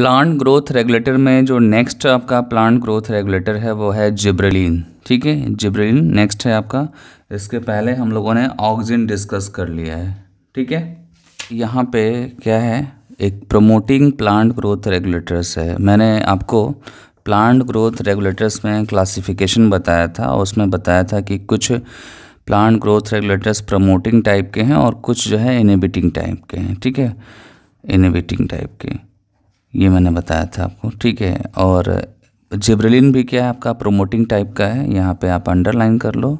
plant growth regulator में जो next आपका प्लांट ग्रोथ रेगुलेटर है वो है जिब्रेलिन ठीक है जिब्रेलिन नेक्स्ट है आपका इसके पहले हम लोगों ने ऑक्सिन डिस्कस कर लिया है ठीक है यहाँ पे क्या है एक प्रोमोटिंग प्लांट ग्रोथ रेगुलेटर्स है मैंने आपको प्लांट ग्रोथ रेगुलेटर्स में क्लासिफिकेशन बताया था और उसमें बताया था कि कुछ plant growth regulators promoting type के हैं और कुछ जो है इनिबिटिंग टाइप के हैं ठीक है इनिबिटिंग टाइप के ये मैंने बताया था आपको ठीक है और जिब्रलिन भी क्या है आपका प्रोमोटिंग टाइप का है यहाँ पे आप अंडरलाइन कर लो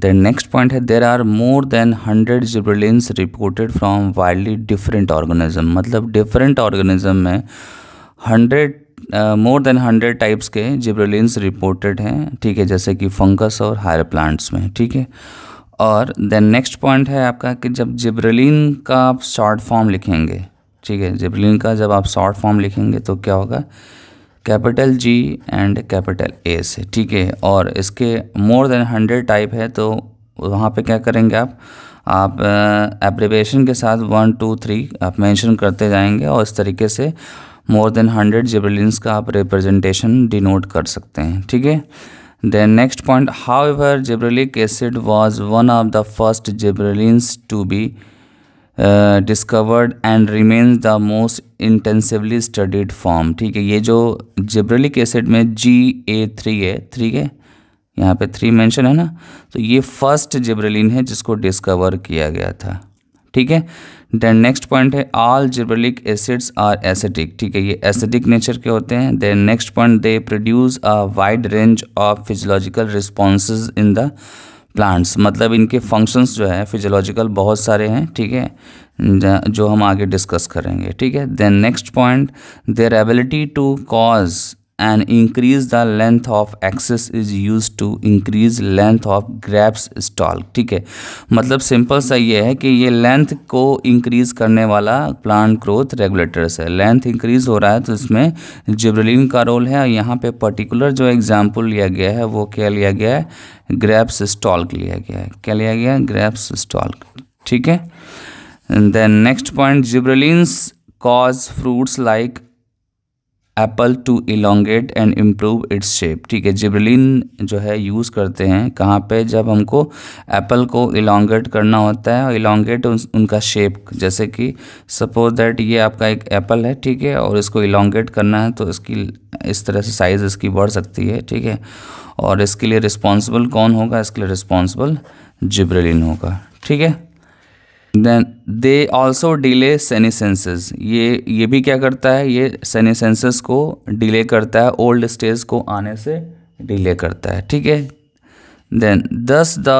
देन नेक्स्ट पॉइंट है there are more than hundred gibberellins reported from wildly different organism मतलब डिफरेंट ऑर्गेनिज्म में hundred more than hundred types के जिब्रलिनस रिपोर्टेड हैं ठीक है जैसे कि फंगस और हायर प्लांट्स में ठीक है और देन नेक्स्ट पॉइंट है आपका कि जब जिब्रलिन का आप शॉर्ट फॉर्म लिखेंगे ठीक है जेपलिन का जब आप शॉर्ट फॉर्म लिखेंगे तो क्या होगा capital G and capital A से ठीक है और इसके मोर देन हंड्रेड टाइप है तो वहाँ पे क्या करेंगे आप आप एप्रीवेशन के साथ वन टू थ्री आप मेंशन करते जाएंगे और इस तरीके से मोर देन हंड्रेड जेबलिन्स का आप रिप्रेजेंटेशन डिनोट कर सकते हैं ठीक है then next point however gibberellic acid was one of the first gibberellins to be discovered and remains the most intensively studied form ठीक है ये जो जिब्रलिक एसिड में जी ए थ्री है ठीक है यहाँ पे थ्री मेंशन है ना तो ये फर्स्ट जिब्रेलिन है जिसको डिस्कवर किया गया था ठीक है देन नेक्स्ट पॉइंट है all gibberellic acids are acidic ठीक है ये एसिडिक नेचर के होते हैं then next point they produce a wide range of physiological response in the plants मतलब इनके फंक्शंस जो है फिजियोलॉजिकल बहुत सारे हैं ठीक है जो हम आगे डिस्कस करेंगे ठीक है then next point their ability to cause and increase the length of axis is used to increase length of grabs stall ठीक है मतलब सिंपल सा ये है कि ये लेंथ को इंक्रीज करने वाला प्लांट ग्रोथ रेगुलेटर्स है लेंथ इंक्रीज हो रहा है तो इसमें जिब्रलिन का रोल है और यहाँ पे पर्टिकुलर जो एग्जाम्पल लिया गया है वो क्या लिया गया है ग्रैप्स स्टॉल लिया गया है क्या लिया गया है ग्रैप्स स्टॉल ठीक है then next point gibberellin cause fruits like apple to elongate and improve its shape ठीक है जिब्रलिन जो है यूज़ करते हैं कहाँ पे जब हमको एप्पल को इलोंगेट करना होता है और इलोंगेट उन, उनका शेप जैसे कि सपोज दैट ये आपका एक एप्पल है ठीक है और इसको इलोंगेट करना है तो इसकी इस तरह से साइज़ इसकी बढ़ सकती है ठीक है और इसके लिए रिस्पॉन्सिबल कौन होगा इसके लिए रिस्पॉन्सिबल जिब्रलिन होगा ठीक है then they also delay senescence ये ये भी क्या करता है ये सेनीसेंसेस को डिले करता है ओल्ड स्टेज को आने से डिले करता है ठीक है then thus the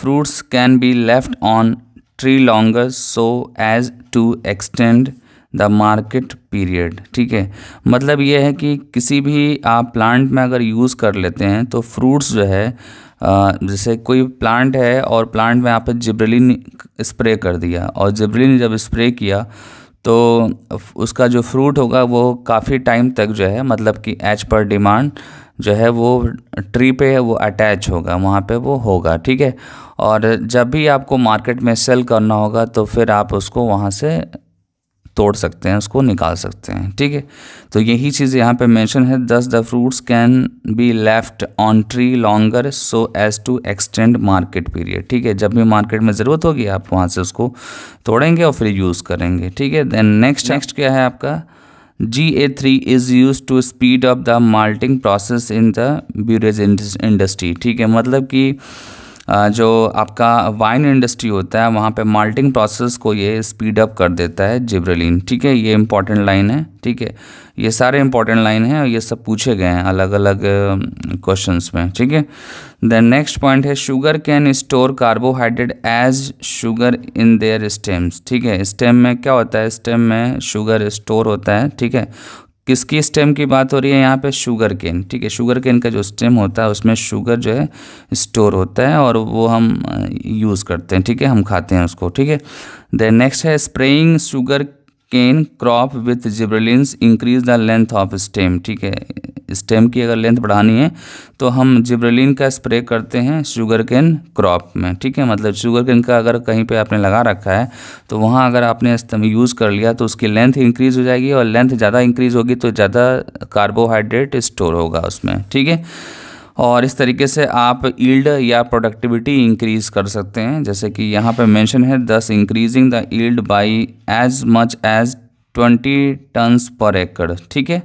fruits can be left on tree longer so as to extend the market period ठीक है मतलब ये है कि किसी भी आप प्लांट में अगर यूज़ कर लेते हैं तो फ्रूट्स जो है जैसे कोई प्लांट है और प्लांट में आप पे जिब्रेलिन स्प्रे कर दिया और जिब्रेलिन जब स्प्रे किया तो उसका जो फ्रूट होगा वो काफ़ी टाइम तक जो है मतलब कि एच पर डिमांड जो है वो ट्री पे है वो अटैच होगा वहाँ पे वो होगा ठीक है और जब भी आपको मार्केट में सेल करना होगा तो फिर आप उसको वहाँ से तोड़ सकते हैं उसको निकाल सकते हैं ठीक है तो यही चीज़ यहाँ पे मेंशन है thus the fruits can be left on tree longer so as to extend market period ठीक है जब भी मार्केट में ज़रूरत होगी आप वहाँ से उसको तोड़ेंगे और फिर यूज़ करेंगे ठीक है देन नेक्स्ट नेक्स्ट क्या है आपका G A three is use to speed up the malting process in the brewing industry ठीक है मतलब कि जो आपका वाइन इंडस्ट्री होता है वहाँ पे माल्टिंग प्रोसेस को ये स्पीड अप कर देता है जिब्रेलिन ठीक है ये इंपॉर्टेंट लाइन है ठीक है ये सारे इंपॉर्टेंट लाइन हैं और ये सब पूछे गए हैं अलग अलग क्वेश्चंस में ठीक है देन नेक्स्ट पॉइंट है sugarcane store carbohydrate as sugar in their stems ठीक है स्टेम में क्या होता है स्टेम में शुगर स्टोर होता है ठीक है किसकी स्टेम की बात हो रही है यहाँ पे शुगर केन ठीक है शुगर केन का जो स्टेम होता है उसमें शुगर जो है स्टोर होता है और वो हम यूज़ uh, करते हैं ठीक है हम खाते हैं उसको ठीक है देन नेक्स्ट है spraying sugarcane crop with gibberellin increase the length of stem ठीक है स्टेम की अगर लेंथ बढ़ानी है तो हम जिब्रेलिन का स्प्रे करते हैं शुगर केन क्रॉप में ठीक है मतलब शुगर केन का अगर कहीं पे आपने लगा रखा है तो वहाँ अगर आपने यूज़ कर लिया तो उसकी लेंथ इंक्रीज़ हो जाएगी और लेंथ ज़्यादा इंक्रीज़ होगी तो ज़्यादा कार्बोहाइड्रेट स्टोर होगा उसमें ठीक है और इस तरीके से आप ईल्ड या प्रोडक्टिविटी इंक्रीज़ कर सकते हैं जैसे कि यहाँ पे मेंशन है thus increasing the yield by as much as twenty tons per acre ठीक है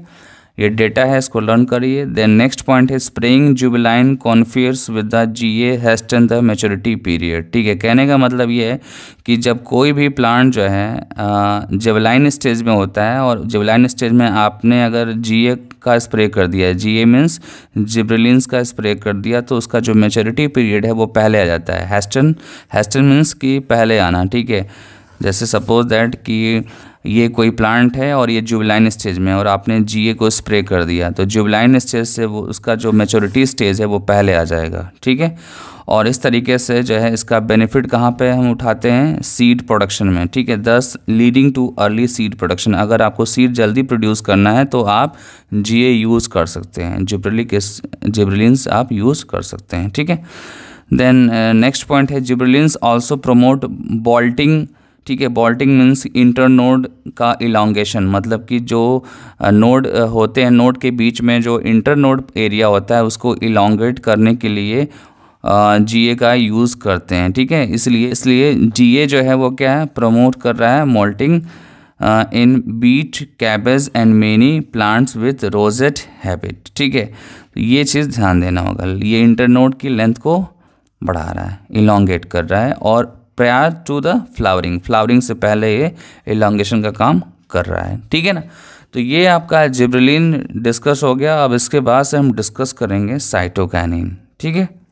ये डेटा है इसको लर्न करिए देन नेक्स्ट पॉइंट है spraying juvenile conifers with the G A hasten the maturity period ठीक है कहने का मतलब ये है कि जब कोई भी प्लांट जो है जेवलाइन स्टेज में होता है और जेवलाइन स्टेज में आपने अगर जी ए का स्प्रे कर दिया है जी ए मीन्स जिब्रिलिन्स का स्प्रे कर दिया तो उसका जो मेचोरिटी पीरियड है वो पहले आ जाता है हैस्टन हेस्टन मीन्स कि पहले आना ठीक है जैसे सपोज दैट कि ये कोई प्लांट है और ये जुबलाइन स्टेज में और आपने जीए को स्प्रे कर दिया तो जुबलाइन स्टेज से वो उसका जो मेचोरिटी स्टेज है वो पहले आ जाएगा ठीक है और इस तरीके से जो है इसका बेनिफिट कहाँ पे हम उठाते हैं सीड प्रोडक्शन में ठीक है thus leading to early seed production अगर आपको सीड जल्दी प्रोड्यूस करना है तो आप जीए यूज़ कर सकते हैं जिब्रलिक जिब्रलिनस आप यूज़ कर सकते हैं ठीक है देन नेक्स्ट पॉइंट है जिब्रलिनस ऑल्सो प्रोमोट बॉल्टिंग ठीक है बॉल्टिंग मीन्स इंटर नोड का इलांगेशन मतलब कि जो नोड होते हैं नोड के बीच में जो इंटर नोड एरिया होता है उसको इलांगेट करने के लिए जीए का यूज़ करते हैं ठीक है इसलिए इसलिए जीए जो है वो क्या है प्रमोट कर रहा है bolting in beet cabbage and many plants with rosette habit ठीक है तो ये चीज़ ध्यान देना होगा ये इंटरनोड की लेंथ को बढ़ा रहा है इलॉन्गेट कर रहा है और prior to the flowering flowering से पहले ये एलोंगेशन का काम कर रहा है ठीक है ना तो ये आपका जिब्रिलिन डिस्कस हो गया अब इसके बाद से हम डिस्कस करेंगे साइटोकैनिन ठीक है